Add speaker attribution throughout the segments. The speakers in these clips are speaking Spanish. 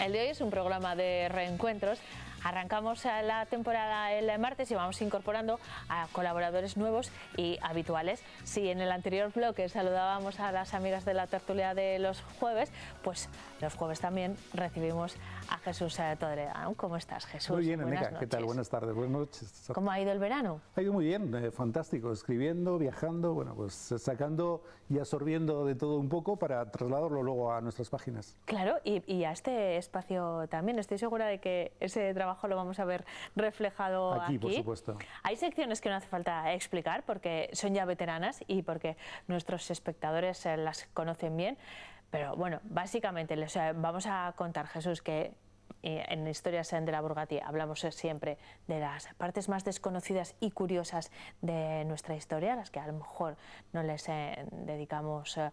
Speaker 1: El de hoy es un programa de reencuentros. Arrancamos la temporada el martes y vamos incorporando a colaboradores nuevos y habituales. Si en el anterior bloque saludábamos a las amigas de la tertulia de los jueves, pues los jueves también recibimos a Jesús Toledano. ¿Cómo estás, Jesús? Muy bien, Amiga. ¿Qué
Speaker 2: tal? Buenas tardes, buenas noches. ¿Cómo
Speaker 1: ha ido el verano?
Speaker 2: Ha ido muy bien, eh, fantástico. Escribiendo, viajando, bueno, pues sacando y absorbiendo de todo un poco para trasladarlo luego a nuestras páginas.
Speaker 1: Claro, y, a este espacio también. Estoy segura de que ese trabajo lo vamos a ver reflejado aquí. Aquí, por supuesto. Hay secciones que no hace falta explicar porque son ya veteranas y porque nuestros espectadores eh, las conocen bien. Pero bueno, básicamente, vamos a contar, Jesús, que eh, en Historias de la Burgatía hablamos siempre de las partes más desconocidas y curiosas de nuestra historia, las que a lo mejor no les eh, dedicamos eh,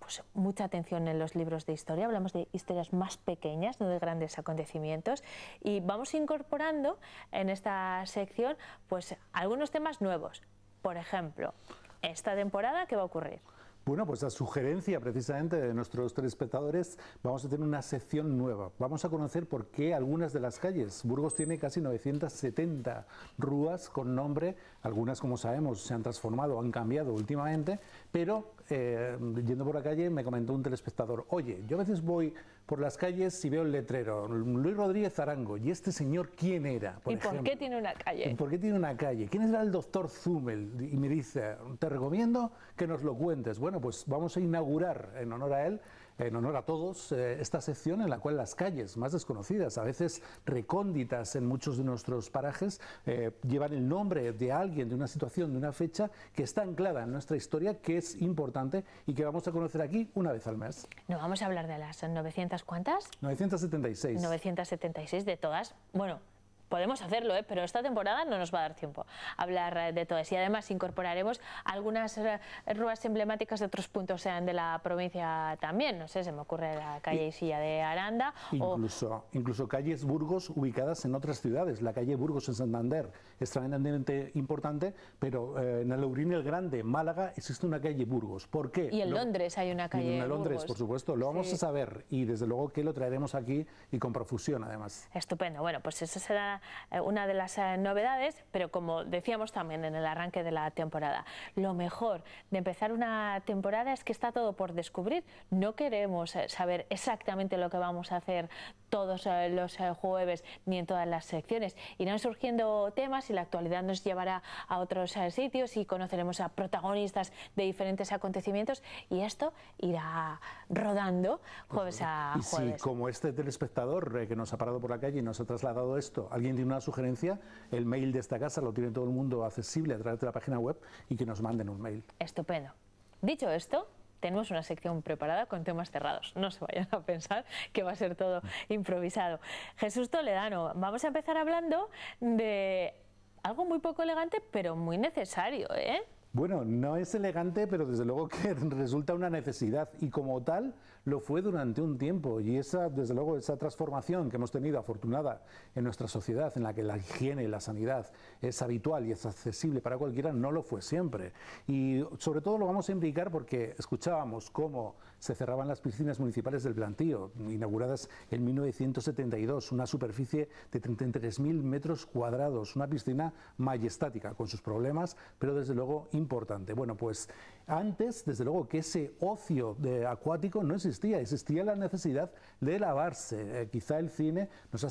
Speaker 1: pues, mucha atención en los libros de historia, hablamos de historias más pequeñas, no de grandes acontecimientos, y vamos incorporando en esta sección pues, algunos temas nuevos. Por ejemplo, esta temporada, ¿qué va a ocurrir?
Speaker 2: Bueno, pues a sugerencia precisamente de nuestros telespectadores, vamos a tener una sección nueva. Vamos a conocer por qué algunas de las calles. Burgos tiene casi 970 rúas con nombre. Algunas, como sabemos, se han transformado, han cambiado últimamente, pero eh, yendo por la calle, me comentó un telespectador, oye, yo a veces voy por las calles y veo el letrero, Luis Rodríguez Arango, ¿y este señor quién era? ¿Y por qué
Speaker 1: tiene una calle? ¿Y
Speaker 2: por qué tiene una calle? ¿Quién era el doctor Zumel? Y me dice, te recomiendo que nos lo cuentes. Bueno, pues vamos a inaugurar en honor a él en honor a todos, eh, esta sección en la cual las calles más desconocidas, a veces recónditas en muchos de nuestros parajes, eh, llevan el nombre de alguien, de una situación, de una fecha que está anclada en nuestra historia, que es importante y que vamos a conocer aquí una vez al mes.
Speaker 1: No vamos a hablar de las 900, ¿cuántas?
Speaker 2: 976.
Speaker 1: 976 de todas. Bueno, podemos hacerlo, ¿eh? pero esta temporada no nos va a dar tiempo a hablar eh, de todo eso. Y además incorporaremos algunas eh, ruas emblemáticas de otros puntos sean de la provincia también. No sé, se me ocurre la calle Isilla de Aranda.
Speaker 2: Incluso, o... incluso calles Burgos ubicadas en otras ciudades. La calle Burgos en Santander es tremendamente importante, pero eh, en el y el Grande, en Málaga, existe una calle Burgos. ¿Por qué? Y en Londres
Speaker 1: hay una calle. Y en Londres, por supuesto. Lo vamos a saber
Speaker 2: y desde luego que lo traeremos aquí y con profusión además.
Speaker 1: Estupendo. Bueno, pues eso será eh, una de las eh, novedades, pero como decíamos también en el arranque de la temporada, lo mejor de empezar una temporada es que está todo por descubrir. No queremos eh, saber exactamente lo que vamos a hacer todos los eh, jueves ni en todas las secciones. Irán surgiendo temas y la actualidad nos llevará a otros eh, sitios y conoceremos a protagonistas de diferentes acontecimientos y esto irá rodando jueves pues, a jueves. Y si
Speaker 2: como este telespectador eh, que nos ha parado por la calle y nos ha trasladado esto, alguien tiene una sugerencia, el mail de esta casa lo tiene todo el mundo accesible a través de la página web y que nos manden un mail.
Speaker 1: Estupendo. Dicho esto, tenemos una sección preparada con temas cerrados. No se vayan a pensar que va a ser todo improvisado. Jesús Toledano, vamos a empezar hablando de algo muy poco elegante, pero muy necesario, ¿eh?
Speaker 2: Bueno, no es elegante, pero desde luego que resulta una necesidad y como tal lo fue durante un tiempo y esa, desde luego, esa transformación que hemos tenido afortunada en nuestra sociedad en la que la higiene y la sanidad es habitual y es accesible para cualquiera, no lo fue siempre. Y sobre todo lo vamos a implicar porque escuchábamos cómo se cerraban las piscinas municipales del plantío, inauguradas en 1972, una superficie de 33.000 metros cuadrados, una piscina majestática, con sus problemas, pero desde luego importante. Bueno, pues antes, desde luego, que ese ocio de acuático no existía, existía la necesidad de lavarse. Eh, quizá el cine nos ha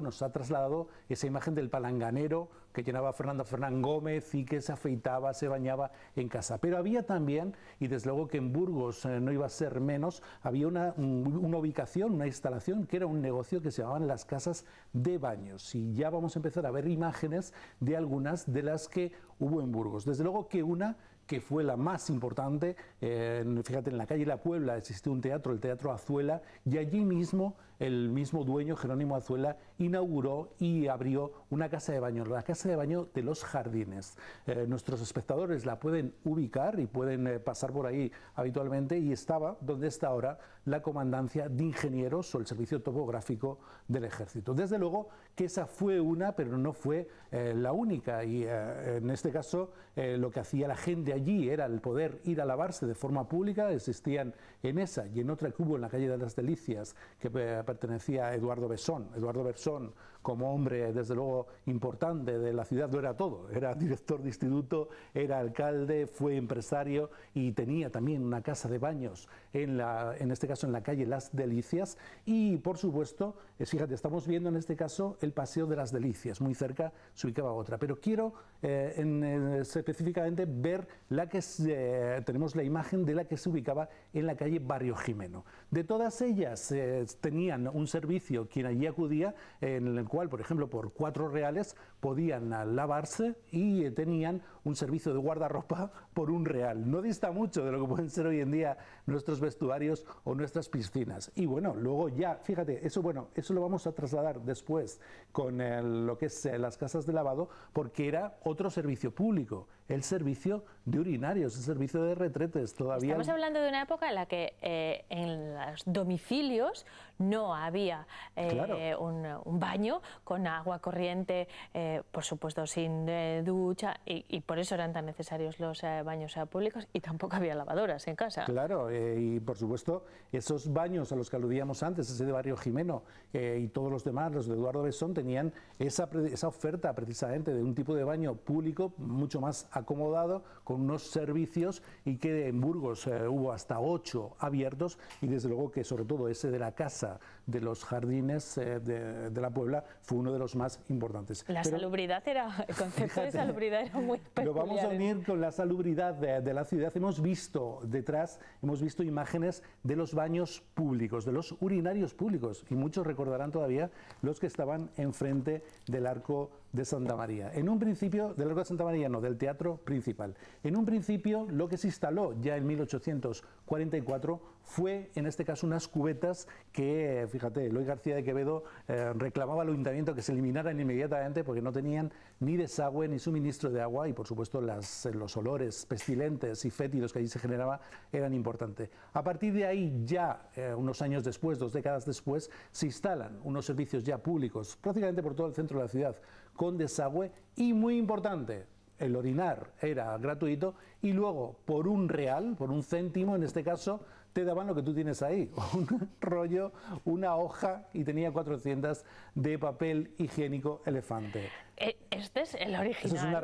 Speaker 2: nos ha trasladado esa imagen del palanganero que llenaba Fernando Fernán Gómez y que se afeitaba, se bañaba en casa. Pero había también, y desde luego que en Burgos eh, no iba a ser menos, había una, una ubicación, una instalación que era un negocio que se llamaban las casas de baños. Y ya vamos a empezar a ver imágenes de algunas de las que hubo en Burgos. Desde luego que una que fue la más importante. fíjate, en la calle La Puebla existió un teatro, el Teatro Azuela, y allí mismo el mismo dueño, Jerónimo Azuela, inauguró y abrió una casa de baño, la casa de baño de los jardines. Eh, nuestros espectadores la pueden ubicar y pueden eh, pasar por ahí habitualmente y estaba donde está ahora la comandancia de ingenieros o el servicio topográfico del ejército. Desde luego que esa fue una, pero no fue eh, la única, y en este caso lo que hacía la gente allí era el poder ir a lavarse de forma pública, existían en esa y en otra cubo en la calle de las Delicias, que eh, pertenecía a Eduardo Besón. Eduardo Besón, como hombre desde luego importante de la ciudad, lo era todo. Era director de instituto, era alcalde, fue empresario y tenía también una casa de baños, en, la, en este caso en la calle Las Delicias. Y por supuesto, eh, fíjate, estamos viendo en este caso el Paseo de las Delicias, muy cerca se ubicaba otra. Pero quiero eh, específicamente ver la que eh, tenemos la imagen de la que se ubicaba en la calle Barrio Jimeno. De todas ellas eh, tenían un servicio quien allí acudía, en el cual, por ejemplo, por cuatro reales podían lavarse y eh, tenían un servicio de guardarropa por un real. No dista mucho de lo que pueden ser hoy en día nuestros vestuarios o nuestras piscinas. Y bueno, luego ya, fíjate, eso bueno, eso lo vamos a trasladar después con lo que es las casas de lavado, porque era otro servicio público el servicio de urinarios, el servicio de retretes. Todavía Estamos
Speaker 1: hablando de una época en la que eh, en los domicilios no había eh, un, baño con agua corriente, eh, por supuesto sin eh, ducha, y, por eso eran tan necesarios los baños públicos y tampoco había lavadoras en casa.
Speaker 2: Claro, y por supuesto esos baños a los que aludíamos antes, ese de Barrio Jimeno y todos los demás, los de Eduardo Besón, tenían esa, esa oferta precisamente de un tipo de baño público mucho más acomodado, con unos servicios y que en Burgos hubo hasta ocho abiertos y desde luego que sobre todo ese de la casa de los jardines eh, de, la Puebla fue uno de los más importantes. La
Speaker 1: salubridad era, el concepto de salubridad era muy
Speaker 2: peculiar. Lo vamos a ¿eh? unir con la salubridad de, la ciudad. Hemos visto detrás, hemos visto imágenes de los baños públicos, de los urinarios públicos, y muchos recordarán todavía los que estaban enfrente del arco de Santa María. En un principio, del arco de Santa María, no, del teatro principal. En un principio, lo que se instaló ya en 1844 fue, en este caso, unas cubetas que, fíjate, Luis García de Quevedo eh, reclamaba al ayuntamiento que se eliminaran inmediatamente porque no tenían ni desagüe ni suministro de agua y, por supuesto, los olores pestilentes y fétidos que allí se generaba eran importantes. A partir de ahí, ya eh, unos años después, dos décadas después, se instalan unos servicios ya públicos prácticamente por todo el centro de la ciudad con desagüe y muy importante, el orinar era gratuito y luego por un real, por un céntimo en este caso, te daban lo que tú tienes ahí, un rollo, una hoja y tenía 400 de papel higiénico elefante. Eh, este es el original. es una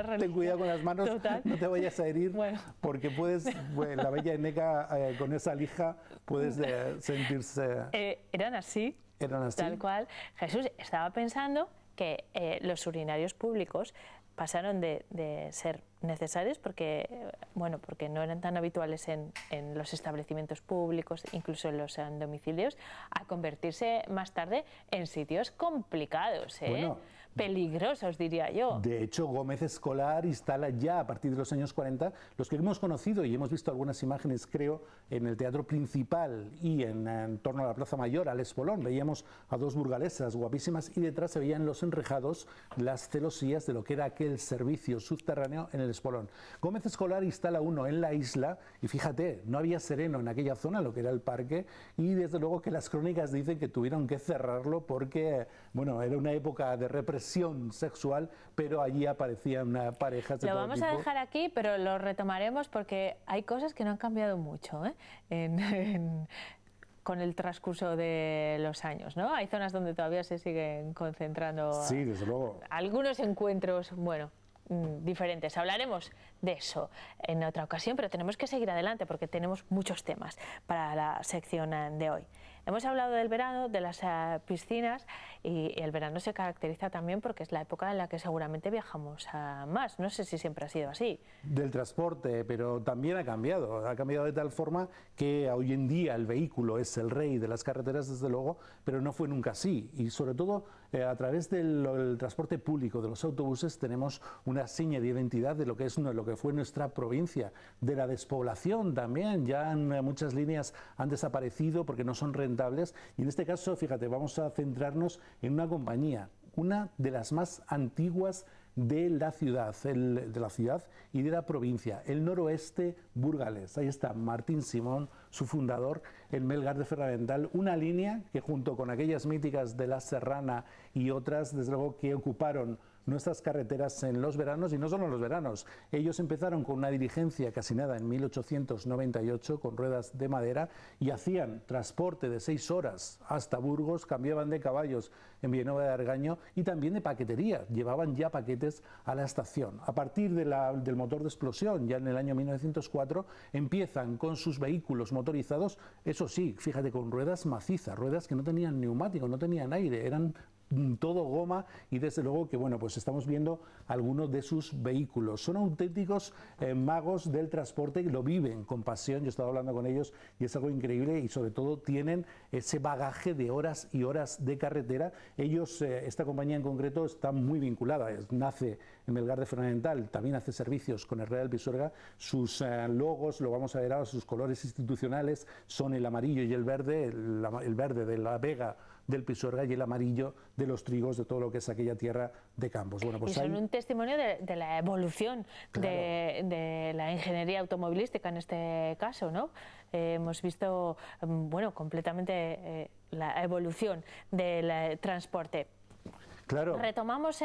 Speaker 2: reliquia. Ten cuidado con las manos, no te vayas a herir, porque puedes, la bella Eneca eh, con esa lija puedes eh, sentirse...
Speaker 1: eran así. Eran así. Tal cual. Jesús estaba pensando que eh, los urinarios públicos pasaron de, ser necesarios porque, eh, bueno, porque no eran tan habituales en, los establecimientos públicos, incluso en los domicilios, a convertirse más tarde en sitios complicados. ¿eh? peligrosos, diría yo.
Speaker 2: De hecho, Gómez Escolar instala ya a partir de los años 40 los que hemos conocido y hemos visto algunas imágenes, creo, en el teatro principal y en, en torno a la Plaza Mayor, al Espolón. Veíamos a dos burgalesas guapísimas y detrás se veían los enrejados, las celosías de lo que era aquel servicio subterráneo en el Espolón. Gómez Escolar instala uno en la isla y fíjate, no había sereno en aquella zona, lo que era el parque, y desde luego que las crónicas dicen que tuvieron que cerrarlo porque bueno, era una época de represión sexual, pero allí aparecía una pareja... Lo vamos a dejar
Speaker 1: aquí, pero lo retomaremos porque hay cosas que no han cambiado mucho ¿eh? con el transcurso de los años, ¿no? Hay zonas donde todavía se siguen concentrando algunos encuentros, bueno, mm, diferentes. Hablaremos de eso en otra ocasión, pero tenemos que seguir adelante porque tenemos muchos temas para la sección de hoy. Hemos hablado del verano, de las eh, piscinas y, el verano se caracteriza también porque es la época en la que seguramente viajamos más. No sé si siempre ha sido así.
Speaker 2: Del transporte, pero también ha cambiado. Ha cambiado de tal forma que hoy en día el vehículo es el rey de las carreteras, desde luego, pero no fue nunca así. Y sobre todo eh, a través del, transporte público, de los autobuses, tenemos una seña de identidad de lo que, es, lo que fue nuestra provincia, de la despoblación también. Ya eh, muchas líneas han desaparecido porque no son rentables. Y en este caso, fíjate, vamos a centrarnos en una compañía, una de las más antiguas de la ciudad, de la ciudad y de la provincia, el noroeste burgalés. Ahí está Martín Simón, su fundador, en Melgar de Ferramental, una línea que junto con aquellas míticas de la Serrana y otras, desde luego, que ocuparon nuestras carreteras en los veranos y no solo en los veranos. Ellos empezaron con una dirigencia casi nada en 1898 con ruedas de madera y hacían transporte de seis horas hasta Burgos, cambiaban de caballos en Villanueva de Argaño y también de paquetería. Llevaban ya paquetes a la estación. A partir del motor de explosión, ya en el año 1904, empiezan con sus vehículos motorizados, eso sí, fíjate, con ruedas macizas, ruedas que no tenían neumático, no tenían aire, eran Mm, todo goma y desde luego que bueno pues estamos viendo algunos de sus vehículos son auténticos eh, magos del transporte lo viven con pasión yo he estado hablando con ellos y es algo increíble y sobre todo tienen ese bagaje de horas y horas de carretera ellos eh, esta compañía en concreto está muy vinculada nace en Melgar de Fundamental también hace servicios con el Real Pisuerga sus eh, logos lo vamos a ver ahora sus colores institucionales son el amarillo y el verde el verde de la Vega del pisuerga y el amarillo de los trigos, de todo lo que es aquella tierra de campos. Bueno, pues son un
Speaker 1: testimonio de, la evolución de, la ingeniería automovilística en este caso, ¿no? Eh, hemos visto, mm, bueno, completamente eh, la evolución del eh, transporte. Claro. Retomamos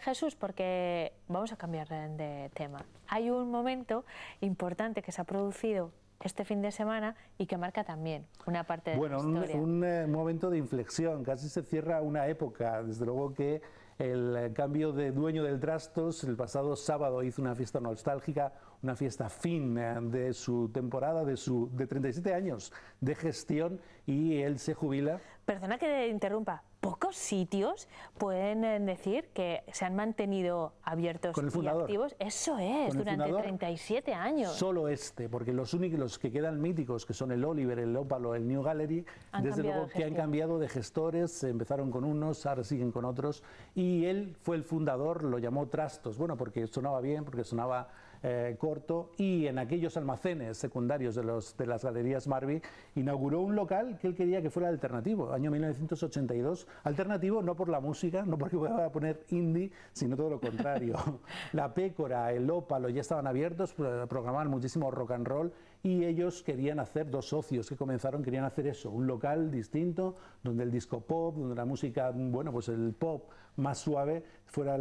Speaker 1: Jesús porque vamos a cambiar de tema. Hay un momento importante que se ha producido este fin de semana y que marca también una parte de bueno, la Bueno,
Speaker 2: un, eh, momento de inflexión, casi se cierra una época, desde luego que el eh, cambio de dueño del Trastos el pasado sábado hizo una fiesta nostálgica, una fiesta fin eh, de su temporada, de su de 37 años de gestión y él se jubila.
Speaker 1: Perdona que interrumpa, pocos sitios pueden eh, decir que se han mantenido abiertos y activos. Eso es, durante 37 años.
Speaker 2: Solo este, porque los únicos que quedan míticos, que son el Oliver, el Opalo, el New Gallery, desde luego que han cambiado de gestores, empezaron con unos, ahora siguen con otros, y él fue el fundador, lo llamó Trastos, bueno, porque sonaba bien, porque sonaba eh, corto y en aquellos almacenes secundarios de, las galerías Marby inauguró un local que él quería que fuera alternativo, año 1982, alternativo no por la música, no porque voy a poner indie, sino todo lo contrario. la Pécora, el Ópalo ya estaban abiertos, eh, programaban muchísimo rock and roll y ellos querían hacer, dos socios que comenzaron, querían hacer eso, un local distinto donde el disco pop, donde la música, bueno, pues el pop más suave fuera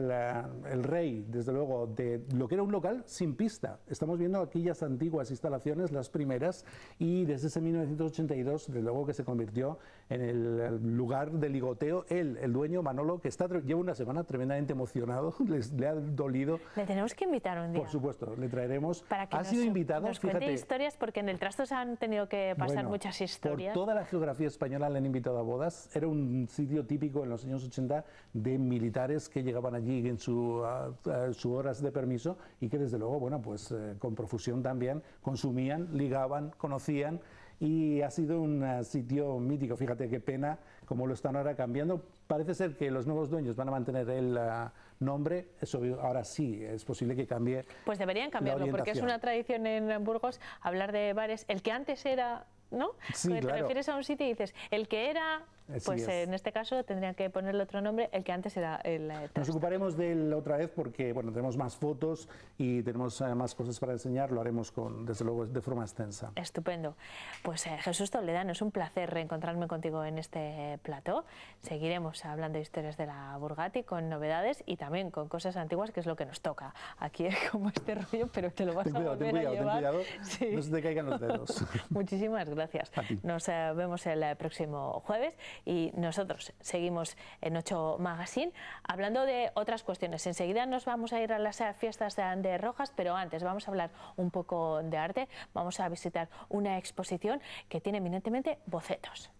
Speaker 2: el rey, desde luego, de lo que era un local sin pista. Estamos viendo aquellas antiguas instalaciones, las primeras, y desde ese 1982, desde luego que se convirtió en el lugar de ligoteo, él, el dueño Manolo, que está, lleva una semana tremendamente emocionado, les, le ha dolido. Le tenemos que invitar un día. Por supuesto, le traeremos. ha sido invitado, nos fíjate.
Speaker 1: historias porque en el trasto se han tenido que pasar muchas historias. Por toda
Speaker 2: la geografía española le han invitado a bodas. Era un sitio típico en los años 80 de militares que llegaban allí en sus horas de permiso y que desde luego, bueno, pues eh, con profusión también consumían, ligaban, conocían y ha sido un sitio mítico. Fíjate qué pena como lo están ahora cambiando Parece ser que los nuevos dueños van a mantener el ah, nombre, eso ahora sí, es posible que cambie.
Speaker 1: Pues deberían cambiarlo, porque es una tradición en Burgos hablar de bares, el que antes era, ¿no? Sí, Te refieres a un sitio y dices, el que era pues eh, en este caso tendría que ponerle otro nombre, el que antes era el... Eh, nos
Speaker 2: ocuparemos de él otra vez porque bueno, tenemos más fotos y tenemos eh, más cosas para enseñar, lo haremos con, desde luego de forma extensa.
Speaker 1: Estupendo. Pues Jesús Toledano, es un placer reencontrarme contigo en este plató. Seguiremos hablando de historias de la Burgati con novedades y también con cosas antiguas, que es lo que nos toca. Aquí es como este rollo, pero te lo vas a cuidado, volver cuidado, a llevar. Ten cuidado, No se te caigan los dedos. Muchísimas gracias. Nos vemos el próximo jueves y nosotros seguimos en 8 Magazine hablando de otras cuestiones. Enseguida nos vamos a ir a las eh, fiestas de, de Rojas, pero antes vamos a hablar un poco de arte, vamos a visitar una exposición que tiene eminentemente bocetos.